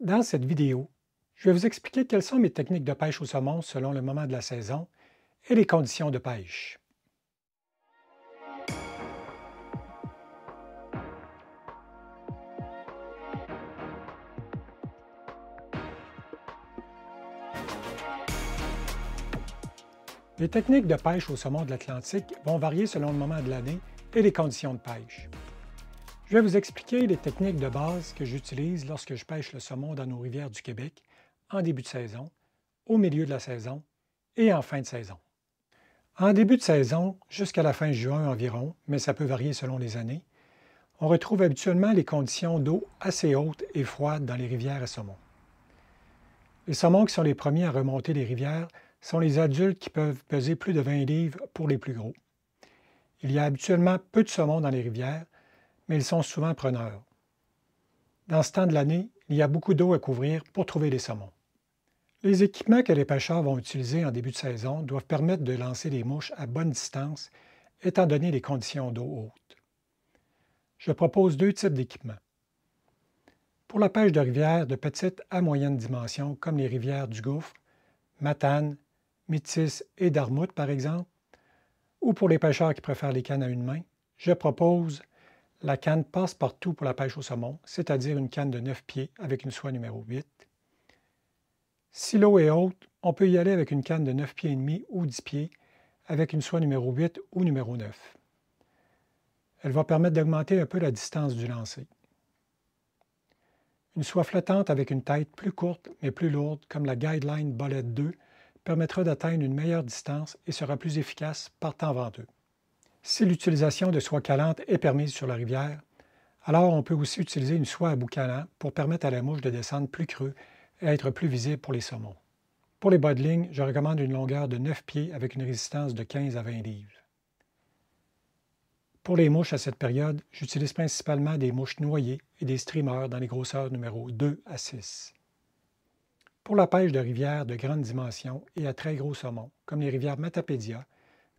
Dans cette vidéo, je vais vous expliquer quelles sont mes techniques de pêche au saumon selon le moment de la saison et les conditions de pêche. Les techniques de pêche au saumon de l'Atlantique vont varier selon le moment de l'année et les conditions de pêche. Je vais vous expliquer les techniques de base que j'utilise lorsque je pêche le saumon dans nos rivières du Québec en début de saison, au milieu de la saison et en fin de saison. En début de saison, jusqu'à la fin juin environ, mais ça peut varier selon les années, on retrouve habituellement les conditions d'eau assez hautes et froides dans les rivières à saumon. Les saumons qui sont les premiers à remonter les rivières sont les adultes qui peuvent peser plus de 20 livres pour les plus gros. Il y a habituellement peu de saumon dans les rivières, mais ils sont souvent preneurs. Dans ce temps de l'année, il y a beaucoup d'eau à couvrir pour trouver les saumons. Les équipements que les pêcheurs vont utiliser en début de saison doivent permettre de lancer les mouches à bonne distance, étant donné les conditions d'eau hautes. Je propose deux types d'équipements. Pour la pêche de rivières de petite à moyenne dimension, comme les rivières du Gouffre, Matane, Métis et Darmouth, par exemple, ou pour les pêcheurs qui préfèrent les cannes à une main, je propose la canne passe partout pour la pêche au saumon, c'est-à-dire une canne de 9 pieds avec une soie numéro 8. Si l'eau est haute, on peut y aller avec une canne de 9 pieds et demi ou 10 pieds avec une soie numéro 8 ou numéro 9. Elle va permettre d'augmenter un peu la distance du lancer. Une soie flottante avec une tête plus courte mais plus lourde, comme la Guideline Bullet 2, permettra d'atteindre une meilleure distance et sera plus efficace par temps venteux. Si l'utilisation de soie calante est permise sur la rivière, alors on peut aussi utiliser une soie à bout calant pour permettre à la mouche de descendre plus creux et être plus visible pour les saumons. Pour les bas de ligne, je recommande une longueur de 9 pieds avec une résistance de 15 à 20 livres. Pour les mouches à cette période, j'utilise principalement des mouches noyées et des streamers dans les grosseurs numéro 2 à 6. Pour la pêche de rivières de grande dimension et à très gros saumons, comme les rivières Matapédia,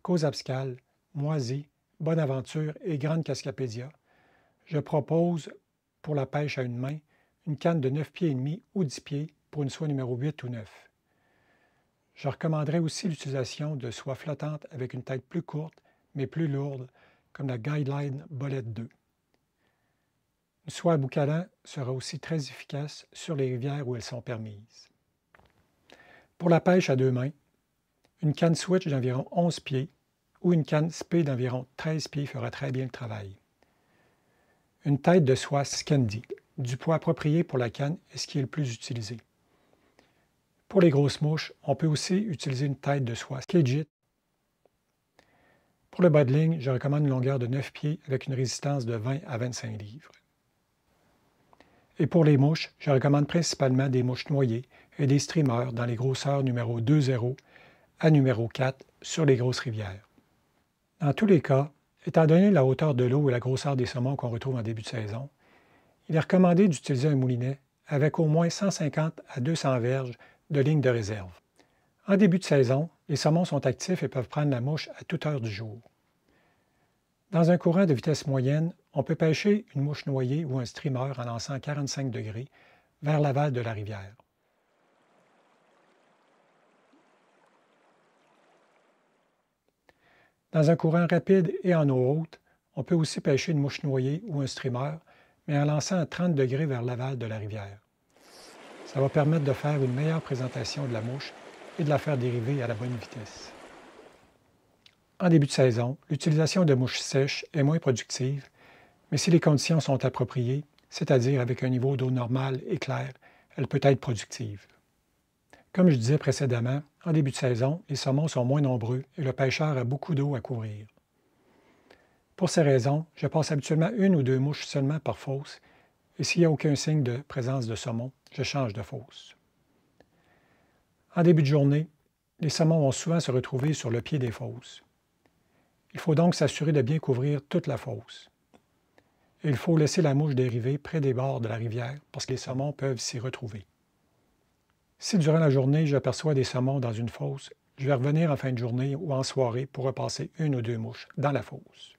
Causabscal, Moisy, aventure et Grande Cascapédia, je propose pour la pêche à une main une canne de 9 pieds et demi ou 10 pieds pour une soie numéro 8 ou 9. Je recommanderais aussi l'utilisation de soies flottantes avec une tête plus courte mais plus lourde comme la Guideline Bullet 2. Une soie à boucalan sera aussi très efficace sur les rivières où elles sont permises. Pour la pêche à deux mains, une canne switch d'environ 11 pieds ou une canne sp d'environ 13 pieds fera très bien le travail. Une tête de soie Scandi, du poids approprié pour la canne est ce qui est le plus utilisé. Pour les grosses mouches, on peut aussi utiliser une tête de soie Skagit. Pour le bas je recommande une longueur de 9 pieds avec une résistance de 20 à 25 livres. Et pour les mouches, je recommande principalement des mouches noyées et des streamers dans les grosseurs numéro 2-0 à numéro 4 sur les grosses rivières. Dans tous les cas, étant donné la hauteur de l'eau et la grosseur des saumons qu'on retrouve en début de saison, il est recommandé d'utiliser un moulinet avec au moins 150 à 200 verges de ligne de réserve. En début de saison, les saumons sont actifs et peuvent prendre la mouche à toute heure du jour. Dans un courant de vitesse moyenne, on peut pêcher une mouche noyée ou un streamer en lançant 45 degrés vers l'aval de la rivière. Dans un courant rapide et en eau haute, on peut aussi pêcher une mouche noyée ou un streamer, mais en lançant à 30 degrés vers l'aval de la rivière. Ça va permettre de faire une meilleure présentation de la mouche et de la faire dériver à la bonne vitesse. En début de saison, l'utilisation de mouches sèches est moins productive, mais si les conditions sont appropriées, c'est-à-dire avec un niveau d'eau normal et clair, elle peut être productive. Comme je disais précédemment, en début de saison, les saumons sont moins nombreux et le pêcheur a beaucoup d'eau à couvrir. Pour ces raisons, je passe habituellement une ou deux mouches seulement par fosse et s'il n'y a aucun signe de présence de saumon, je change de fosse. En début de journée, les saumons vont souvent se retrouver sur le pied des fosses. Il faut donc s'assurer de bien couvrir toute la fosse. Il faut laisser la mouche dériver près des bords de la rivière parce que les saumons peuvent s'y retrouver. Si durant la journée, j'aperçois des saumons dans une fosse, je vais revenir en fin de journée ou en soirée pour repasser une ou deux mouches dans la fosse.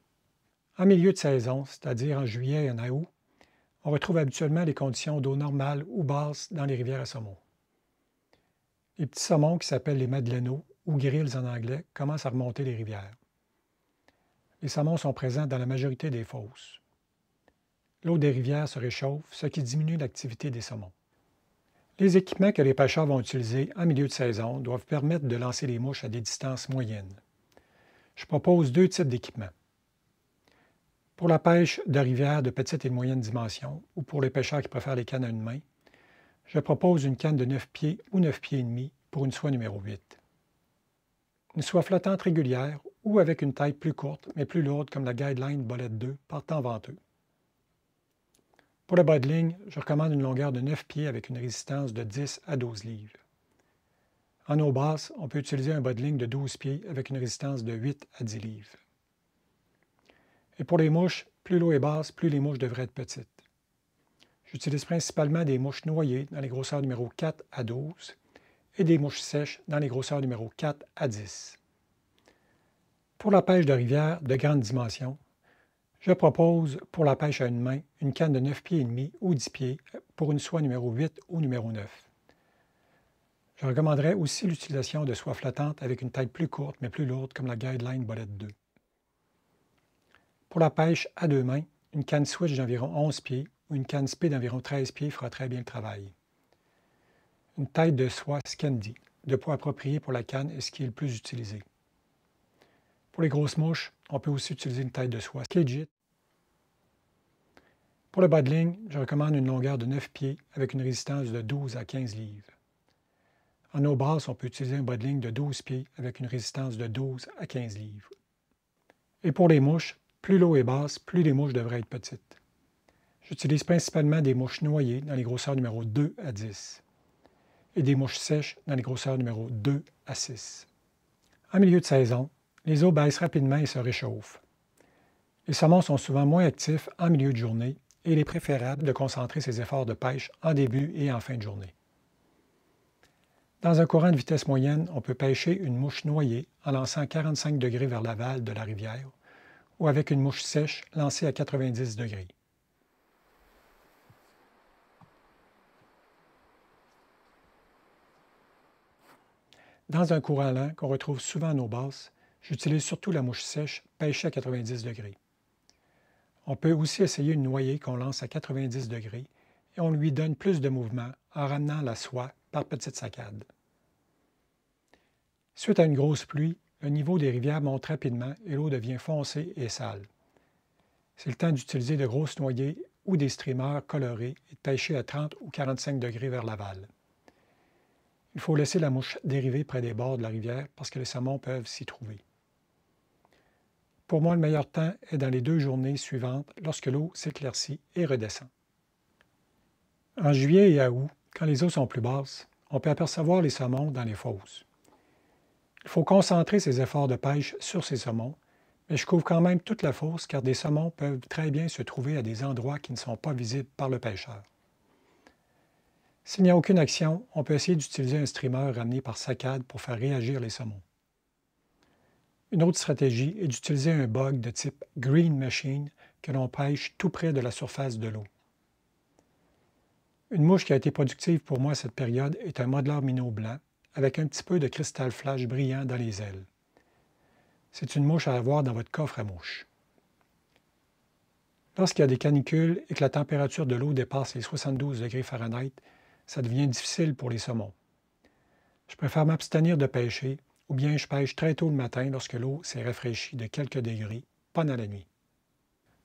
En milieu de saison, c'est-à-dire en juillet et en août, on retrouve habituellement les conditions d'eau normale ou basses dans les rivières à saumon. Les petits saumons, qui s'appellent les madeleineaux ou grilles en anglais, commencent à remonter les rivières. Les saumons sont présents dans la majorité des fosses. L'eau des rivières se réchauffe, ce qui diminue l'activité des saumons. Les équipements que les pêcheurs vont utiliser en milieu de saison doivent permettre de lancer les mouches à des distances moyennes. Je propose deux types d'équipements. Pour la pêche de rivières de petite et moyenne dimension, ou pour les pêcheurs qui préfèrent les cannes à une main, je propose une canne de 9 pieds ou 9 pieds et demi pour une soie numéro 8. Une soie flottante régulière ou avec une taille plus courte mais plus lourde comme la Guideline Bolette 2 partant venteux. Pour le bas ligne, je recommande une longueur de 9 pieds avec une résistance de 10 à 12 livres. En eau basse, on peut utiliser un bas de ligne de 12 pieds avec une résistance de 8 à 10 livres. Et pour les mouches, plus l'eau est basse, plus les mouches devraient être petites. J'utilise principalement des mouches noyées dans les grosseurs numéro 4 à 12 et des mouches sèches dans les grosseurs numéro 4 à 10. Pour la pêche de rivière de grande dimension, je propose pour la pêche à une main une canne de 9 pieds et demi ou 10 pieds pour une soie numéro 8 ou numéro 9. Je recommanderais aussi l'utilisation de soie flottantes avec une taille plus courte mais plus lourde comme la Guideline Bolette 2. Pour la pêche à deux mains, une canne switch d'environ 11 pieds ou une canne spé d'environ 13 pieds fera très bien le travail. Une taille de soie Scandi, de poids approprié pour la canne est ce qui est le plus utilisé. Pour les grosses mouches, on peut aussi utiliser une taille de soie Pour le bas de ligne, je recommande une longueur de 9 pieds avec une résistance de 12 à 15 livres. En eau basse, on peut utiliser un bas de ligne de 12 pieds avec une résistance de 12 à 15 livres. Et pour les mouches, plus l'eau est basse, plus les mouches devraient être petites. J'utilise principalement des mouches noyées dans les grosseurs numéro 2 à 10 et des mouches sèches dans les grosseurs numéro 2 à 6. En milieu de saison, les eaux baissent rapidement et se réchauffent. Les saumons sont souvent moins actifs en milieu de journée et il est préférable de concentrer ses efforts de pêche en début et en fin de journée. Dans un courant de vitesse moyenne, on peut pêcher une mouche noyée en lançant 45 degrés vers l'aval de la rivière ou avec une mouche sèche lancée à 90 degrés. Dans un courant lent qu'on retrouve souvent nos basses, J'utilise surtout la mouche sèche pêchée à 90 degrés. On peut aussi essayer une noyée qu'on lance à 90 degrés et on lui donne plus de mouvement en ramenant la soie par petites saccades. Suite à une grosse pluie, le niveau des rivières monte rapidement et l'eau devient foncée et sale. C'est le temps d'utiliser de grosses noyées ou des streamers colorés et de pêcher à 30 ou 45 degrés vers l'aval. Il faut laisser la mouche dériver près des bords de la rivière parce que les saumons peuvent s'y trouver. Pour moi, le meilleur temps est dans les deux journées suivantes lorsque l'eau s'éclaircit et redescend. En juillet et à août, quand les eaux sont plus basses, on peut apercevoir les saumons dans les fosses. Il faut concentrer ses efforts de pêche sur ces saumons, mais je couvre quand même toute la fosse car des saumons peuvent très bien se trouver à des endroits qui ne sont pas visibles par le pêcheur. S'il n'y a aucune action, on peut essayer d'utiliser un streamer ramené par saccade pour faire réagir les saumons. Une autre stratégie est d'utiliser un bug de type Green Machine que l'on pêche tout près de la surface de l'eau. Une mouche qui a été productive pour moi à cette période est un modelard minot blanc avec un petit peu de cristal flash brillant dans les ailes. C'est une mouche à avoir dans votre coffre à mouches. Lorsqu'il y a des canicules et que la température de l'eau dépasse les 72 degrés Fahrenheit, ça devient difficile pour les saumons. Je préfère m'abstenir de pêcher ou bien je pêche très tôt le matin lorsque l'eau s'est rafraîchie de quelques degrés pendant la nuit.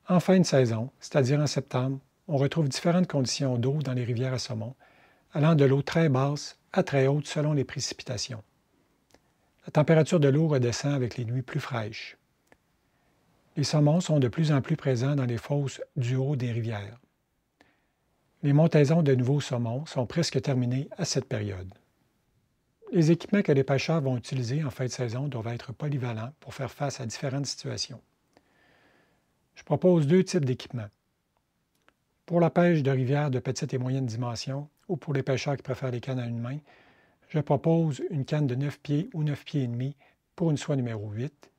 En fin de saison, c'est-à-dire en septembre, on retrouve différentes conditions d'eau dans les rivières à saumon, allant de l'eau très basse à très haute selon les précipitations. La température de l'eau redescend avec les nuits plus fraîches. Les saumons sont de plus en plus présents dans les fosses du haut des rivières. Les montaisons de nouveaux saumons sont presque terminées à cette période. Les équipements que les pêcheurs vont utiliser en fin de saison doivent être polyvalents pour faire face à différentes situations. Je propose deux types d'équipements. Pour la pêche de rivière de petite et moyenne dimension ou pour les pêcheurs qui préfèrent les cannes à une main, je propose une canne de 9 pieds ou 9 pieds et demi pour une soie numéro 8,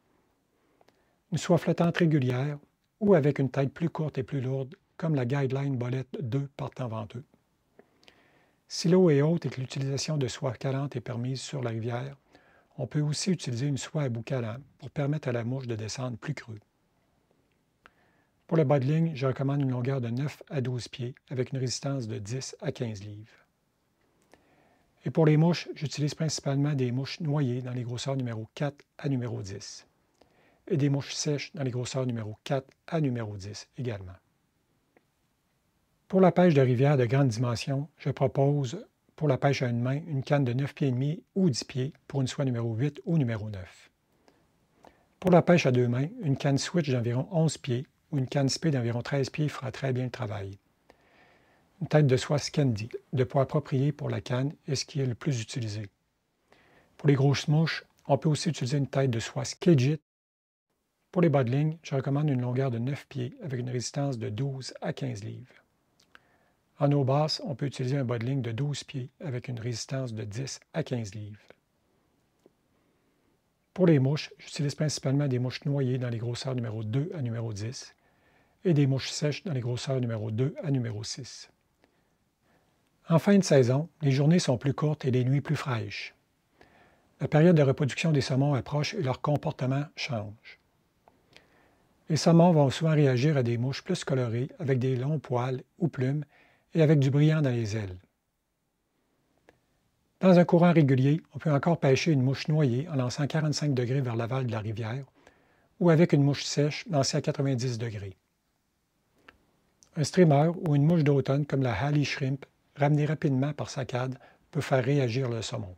une soie flottante régulière ou avec une taille plus courte et plus lourde comme la Guideline Bolette 2 partant venteux. Si l'eau est haute et que l'utilisation de soie calante est permise sur la rivière, on peut aussi utiliser une soie à calant pour permettre à la mouche de descendre plus crue. Pour le bas de ligne, je recommande une longueur de 9 à 12 pieds avec une résistance de 10 à 15 livres. Et pour les mouches, j'utilise principalement des mouches noyées dans les grosseurs numéro 4 à numéro 10 et des mouches sèches dans les grosseurs numéro 4 à numéro 10 également. Pour la pêche de rivière de grande dimension, je propose pour la pêche à une main une canne de 9 pieds et demi ou 10 pieds pour une soie numéro 8 ou numéro 9. Pour la pêche à deux mains, une canne switch d'environ 11 pieds ou une canne spé d'environ 13 pieds fera très bien le travail. Une tête de soie Scandi, de poids approprié pour la canne, est ce qui est le plus utilisé. Pour les grosses mouches, on peut aussi utiliser une tête de soie Skegit. Pour les bas de ligne, je recommande une longueur de 9 pieds avec une résistance de 12 à 15 livres. En eau basse, on peut utiliser un bas de ligne de 12 pieds avec une résistance de 10 à 15 livres. Pour les mouches, j'utilise principalement des mouches noyées dans les grosseurs numéro 2 à numéro 10 et des mouches sèches dans les grosseurs numéro 2 à numéro 6. En fin de saison, les journées sont plus courtes et les nuits plus fraîches. La période de reproduction des saumons approche et leur comportement change. Les saumons vont souvent réagir à des mouches plus colorées avec des longs poils ou plumes et avec du brillant dans les ailes. Dans un courant régulier, on peut encore pêcher une mouche noyée en lançant 45 degrés vers l'aval de la rivière ou avec une mouche sèche lancée à 90 degrés. Un streamer ou une mouche d'automne comme la Halley Shrimp, ramenée rapidement par saccade, peut faire réagir le saumon.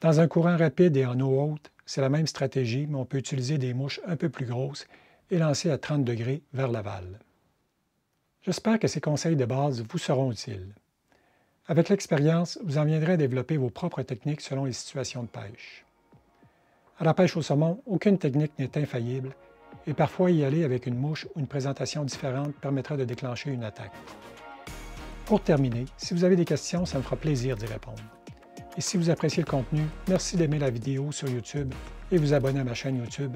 Dans un courant rapide et en eau haute, c'est la même stratégie, mais on peut utiliser des mouches un peu plus grosses et lancer à 30 degrés vers l'aval. J'espère que ces conseils de base vous seront utiles. Avec l'expérience, vous en viendrez à développer vos propres techniques selon les situations de pêche. À la pêche au saumon, aucune technique n'est infaillible et parfois y aller avec une mouche ou une présentation différente permettra de déclencher une attaque. Pour terminer, si vous avez des questions, ça me fera plaisir d'y répondre. Et si vous appréciez le contenu, merci d'aimer la vidéo sur YouTube et vous abonner à ma chaîne YouTube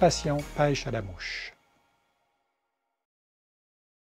Passion Pêche à la mouche.